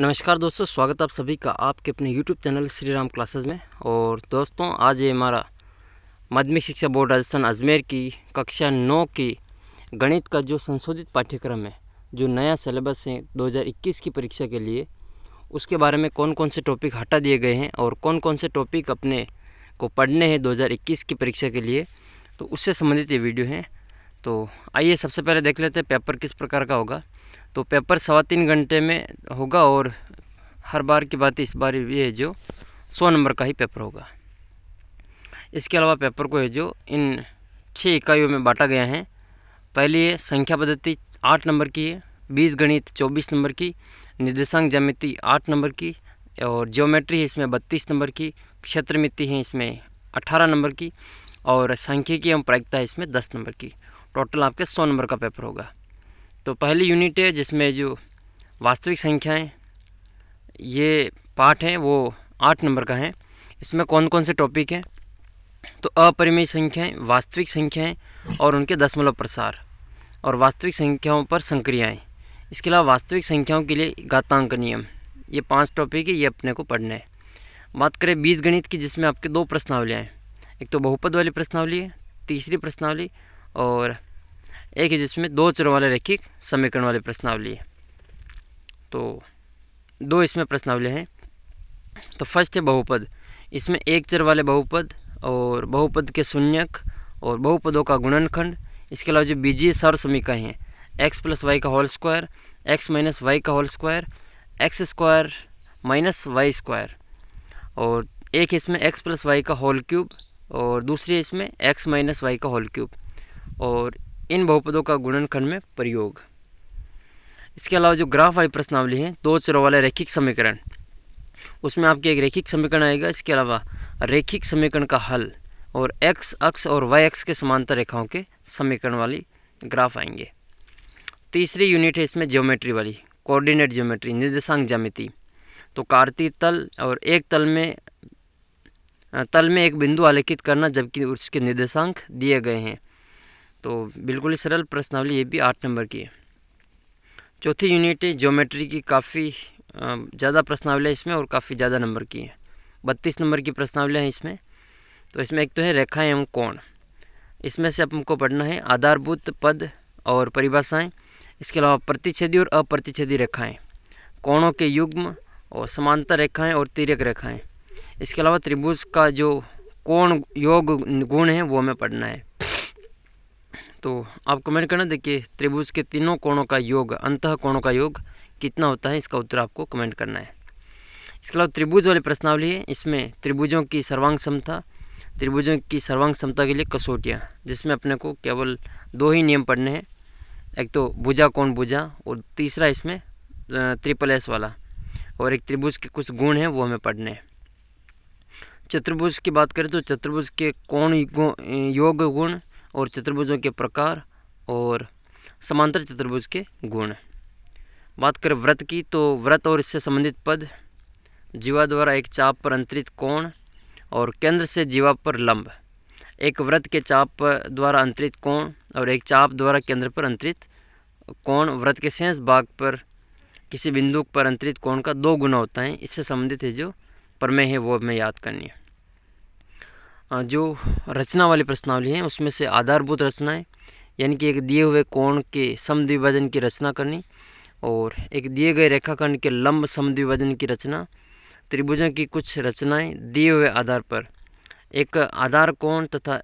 नमस्कार दोस्तों स्वागत आप सभी का आपके अपने YouTube channel Shri Ram classes में और दोस्तों आज ये हमारा माध्यमिक शिक्षा बोर्ड राजस्थान अजमेर की कक्षा नौ की गणित का जो संशोधित पाठ्यक्रम है जो नया सिलेबस है 2021 की परीक्षा के लिए उसके बारे में कौन कौन से टॉपिक हटा दिए गए हैं और कौन कौन से टॉपिक अपने को पढ़ने हैं दो की परीक्षा के लिए तो उससे संबंधित ये वीडियो हैं तो आइए सबसे पहले देख लेते हैं पेपर किस प्रकार का होगा तो पेपर सवा तीन घंटे में होगा और हर बार की बात इस बार ये है जो सौ नंबर का ही पेपर होगा इसके अलावा पेपर को है जो इन छः इकाइयों में बांटा गया है पहली है संख्या पद्धति आठ नंबर की है बीस गणित चौबीस नंबर की निर्देशांक जमिति आठ नंबर की और ज्योमेट्री है इसमें बत्तीस नंबर की क्षेत्र मिति है इसमें अठारह नंबर की और सांख्यिकी एवं प्रायिकता है इसमें दस नंबर की टोटल आपके सौ नंबर का पेपर होगा तो पहली यूनिट है जिसमें जो वास्तविक संख्याएं ये पाठ हैं वो आठ नंबर का है इसमें कौन कौन से टॉपिक हैं तो अपरिमेय संख्याएं वास्तविक संख्याएं और उनके दशमलव प्रसार और वास्तविक संख्याओं पर संक्रियाएँ इसके अलावा वास्तविक संख्याओं के लिए घातांक नियम ये पांच टॉपिक है ये अपने को पढ़ना है बात करें बीज गणित की जिसमें आपके दो प्रश्नावलियाँ हैं एक तो बहुपद वाली प्रश्नावली है तीसरी प्रश्नावली और एक है जिसमें दो चरों वाले रैखिक समीकरण वाले प्रश्नावली है तो दो इसमें प्रश्नावली हैं तो फर्स्ट है बहुपद इसमें एक चर वाले बहुपद और बहुपद के शून्यक और बहुपदों का गुणनखंड इसके अलावा जो बीजीय सर समीकाएँ हैं एक्स प्लस वाई का whole square x minus y का whole square x square minus y square और एक इसमें एक्स प्लस वाई का होल क्यूब और दूसरी इसमें एक्स माइनस वाई का होल क्यूब और इन बहुपदों का गुणनखंड में प्रयोग इसके अलावा जो ग्राफ वाली प्रश्नावली है दो चरों वाले रैखिक समीकरण उसमें आपके एक रैखिक समीकरण आएगा इसके अलावा रैखिक समीकरण का हल और एक्स अक्ष और वाई अक्ष के समांतर रेखाओं के समीकरण वाली ग्राफ आएंगे तीसरी यूनिट है इसमें ज्योमेट्री वाली कोऑर्डिनेट ज्योमेट्री निर्देशांक ज्यामिति तो कार्तीय तल और एक तल में तल में एक बिंदु आलेखित करना जबकि उसके निर्देशांक दिए गए हैं तो बिल्कुल ही सरल प्रश्नावली ये भी आठ नंबर की है चौथी यूनिट है ज्योमेट्री की काफ़ी ज़्यादा प्रश्नावलियाँ इसमें और काफ़ी ज़्यादा नंबर की हैं बत्तीस नंबर की प्रश्नावलियाँ हैं इसमें तो इसमें एक तो है रेखाएँ एवं कोण इसमें से हमको पढ़ना है आधारभूत पद और परिभाषाएं इसके अलावा प्रतिच्छेदी और अप्रतिच्छेदी रेखाएं कोणों के युग्म और समांतर रेखाएं और तिरक रेखाएं इसके अलावा त्रिभुज का जो कोण योग गुण है वो हमें पढ़ना है तो आप कमेंट करना देखिए त्रिभुज के तीनों कोणों का योग अंत कोणों का योग कितना होता है इसका उत्तर आपको कमेंट करना है इसके अलावा त्रिभुज वाली प्रश्नावली है इसमें त्रिभुजों की सर्वांग क्षमता त्रिभुजों की सर्वांग क्षमता के लिए कसौटियाँ जिसमें अपने को केवल दो ही नियम पढ़ने हैं एक तो भुजा कौन भुजा और तीसरा इसमें ट्रिपल एस वाला और एक त्रिभुज के कुछ गुण हैं वो हमें पढ़ने हैं चतुर्भुज की बात करें तो चतुर्भुज के कौन योग गुण और चतुर्भुजों के प्रकार और समांतर चतुर्भुज के गुण बात करें व्रत की तो व्रत और इससे संबंधित पद जीवा द्वारा एक चाप पर अंतरित कोण और केंद्र से जीवा पर लंब एक व्रत के चाप द्वारा अंतरित कोण और एक चाप द्वारा केंद्र पर अंतरित कोण व्रत के शेष भाग पर किसी बिंदु पर अंतरित कोण का दो गुना होता है इससे संबंधित है जो प्रमेय है वो हमें याद करनी है जो रचना वाली प्रश्नावली हैं उसमें से आधारभूत रचनाएं यानी कि एक दिए हुए कोण के समद्विभाजन की रचना करनी और एक दिए गए रेखाखंड के लंब समद्विभाजन की रचना त्रिभुजों की कुछ रचनाएं दिए हुए आधार पर एक आधार कोण तथा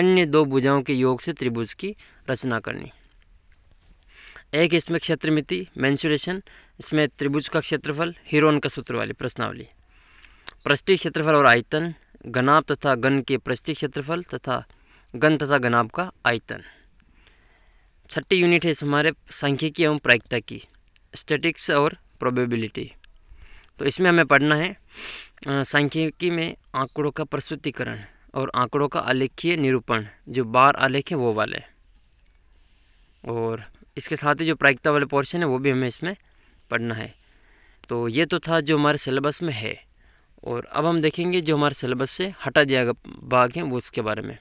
अन्य दो भुजाओं के योग से त्रिभुज की रचना करनी एक इसमें क्षेत्रमिति मैंसुरेशन इसमें त्रिभुज का क्षेत्रफल हीरोन का सूत्र वाली प्रश्नावली प्रस्थित क्षेत्रफल और आयतन घनाभ तथा घन के प्रस्थित क्षेत्रफल तथा घन तथा घनाभ का आयतन छठी यूनिट है इस हमारे सांख्यिकी एवं प्रायिकता की स्टेटिक्स और प्रोबेबिलिटी तो इसमें हमें पढ़ना है सांख्यिकी में आंकड़ों का प्रस्तुतिकरण और आंकड़ों का आलेखीय निरूपण जो बार आलेख है वो वाले और इसके साथ ही जो प्रायिकता वाले पोर्शन है वो भी हमें इसमें पढ़ना है तो ये तो था जो हमारे सिलेबस में है और अब हम देखेंगे जो हमारे सिलेबस से हटा दिया गया भाग है वो इसके बारे में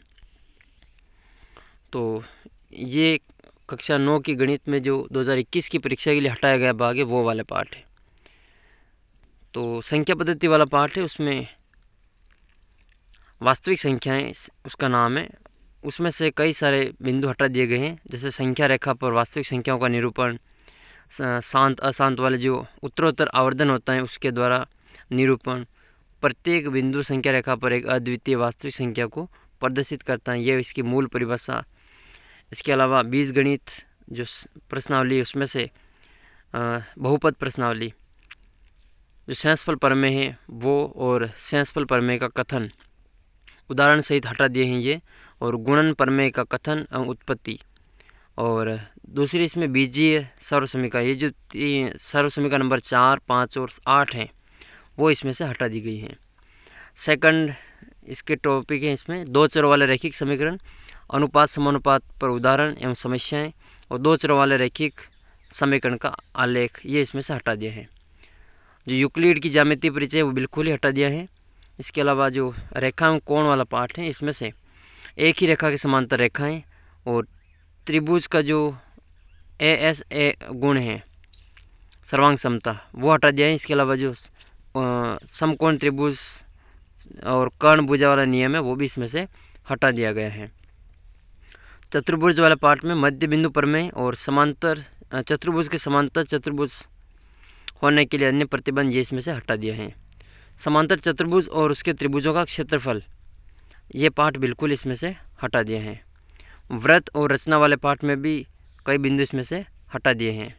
तो ये कक्षा नौ की गणित में जो 2021 की परीक्षा के लिए हटाया गया भाग है वो वाला पार्ट है तो संख्या पद्धति वाला पार्ट है उसमें वास्तविक संख्याएं उसका नाम है उसमें से कई सारे बिंदु हटा दिए गए हैं जैसे संख्या रेखा पर वास्तविक संख्याओं का निरूपण शांत अशांत वाले जो उत्तरोत्तर आवर्धन होता है उसके द्वारा निरूपण प्रत्येक बिंदु संख्या रेखा पर एक अद्वितीय वास्तविक संख्या को प्रदर्शित करता है यह इसकी मूल परिभाषा इसके अलावा बीज गणित जो प्रश्नावली उसमें से बहुपद प्रश्नावली जो सैंसफल परमे है वो और सैंसफल परमे का कथन उदाहरण सहित हटा दिए हैं ये और गुणन परमे का कथन एवं उत्पत्ति और दूसरी इसमें बीजीय सर्वसमिका ये जो सर्वसमिका नंबर चार पाँच और आठ हैं वो इसमें से हटा दी गई हैं सेकंड इसके टॉपिक हैं इसमें दो चर वाले रैखिक समीकरण अनुपात समानुपात पर उदाहरण एवं समस्याएं और दो चर वाले रैखिक समीकरण का आलेख ये इसमें से हटा दिया है जो यूक्लिड की जामितीय परिचय वो बिल्कुल ही हटा दिया है इसके अलावा जो रेखाओं कोण वाला पार्ट है इसमें से एक ही रेखा के समांतर रेखाएँ और त्रिभुज का जो ए एस ए गुण है सर्वांग समता वो हटा दिया है इसके अलावा जो समकोण त्रिभुज और कर्ण भुजा वाला नियम है वो भी इसमें से हटा दिया गया है चतुर्भुज वाले पार्ट में मध्य बिंदु प्रमेय और समांतर चतुर्भुज के समांतर चतुर्भुज होने के लिए अन्य प्रतिबंध ये इसमें से हटा दिया है समांतर चतुर्भुज और उसके त्रिभुजों का क्षेत्रफल ये पार्ट बिल्कुल इसमें से हटा दिया है व्रत और रचना वाले पार्ट में भी कई बिंदु इसमें से हटा दिए हैं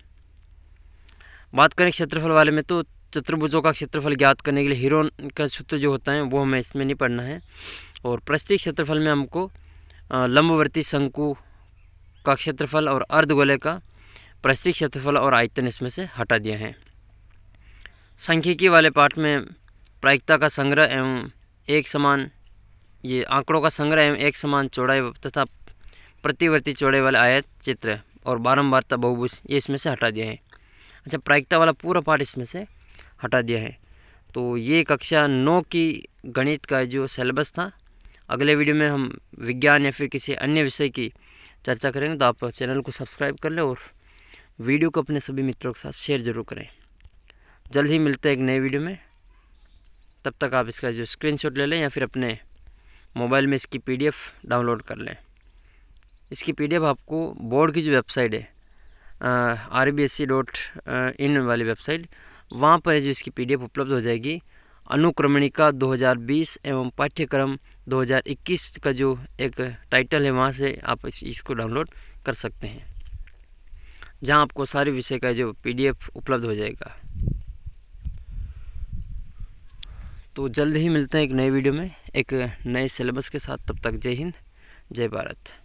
बात करें क्षेत्रफल वाले में तो चतुर्भुजों का क्षेत्रफल ज्ञात करने के लिए हीरोन का सूत्र जो होता है वो हमें इसमें नहीं पढ़ना है और प्रस्थित क्षेत्रफल में हमको लंबवर्ती शंकु का क्षेत्रफल और अर्धगोले का प्रस्थित क्षेत्रफल और आयतन इसमें से हटा दिया है संख्यिकी वाले पाठ में प्रायिकता का संग्रह एवं एक समान ये आंकड़ों का संग्रह एवं एक समान चौड़ाई तथा प्रतिवर्ती चौड़ाई वाले आयत चित्र और बारंबारता बहुभुज ये इसमें से हटा दिया है अच्छा प्रायिकता वाला पूरा पाठ इसमें से हटा दिया है तो ये कक्षा नौ की गणित का जो सिलेबस था अगले वीडियो में हम विज्ञान या फिर किसी अन्य विषय की चर्चा करेंगे तो आप चैनल को सब्सक्राइब कर लें और वीडियो को अपने सभी मित्रों के साथ शेयर जरूर करें जल्द ही मिलते हैं एक नए वीडियो में तब तक आप इसका जो स्क्रीनशॉट ले लें या फिर अपने मोबाइल में इसकी पीडीएफ डाउनलोड कर लें इसकी पीडीएफ आपको बोर्ड की जो वेबसाइट है R B S C dot in वाली वेबसाइट वहाँ पर जो इसकी पी उपलब्ध हो जाएगी अनुक्रमणिका 2020 एवं पाठ्यक्रम 2021 का जो एक टाइटल है वहाँ से आप इसको डाउनलोड कर सकते हैं जहाँ आपको सारे विषय का जो पीडीएफ उपलब्ध हो जाएगा तो जल्द ही मिलते हैं एक नए वीडियो में एक नए सिलेबस के साथ तब तक जय हिंद जय भारत